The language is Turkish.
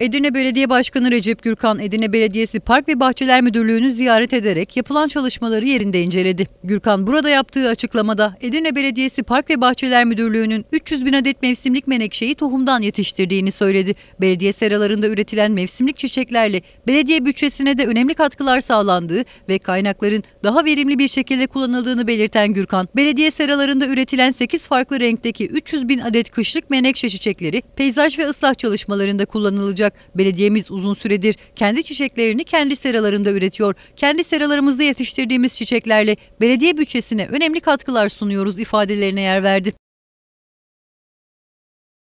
Edirne Belediye Başkanı Recep Gürkan, Edirne Belediyesi Park ve Bahçeler Müdürlüğü'nü ziyaret ederek yapılan çalışmaları yerinde inceledi. Gürkan burada yaptığı açıklamada Edirne Belediyesi Park ve Bahçeler Müdürlüğü'nün 300 bin adet mevsimlik menekşeyi tohumdan yetiştirdiğini söyledi. Belediye seralarında üretilen mevsimlik çiçeklerle belediye bütçesine de önemli katkılar sağlandığı ve kaynakların daha verimli bir şekilde kullanıldığını belirten Gürkan, belediye seralarında üretilen 8 farklı renkteki 300 bin adet kışlık menekşe çiçekleri peyzaj ve ıslah çalışmalarında kullanılacak ancak belediyemiz uzun süredir kendi çiçeklerini kendi seralarında üretiyor. Kendi seralarımızda yetiştirdiğimiz çiçeklerle belediye bütçesine önemli katkılar sunuyoruz ifadelerine yer verdi.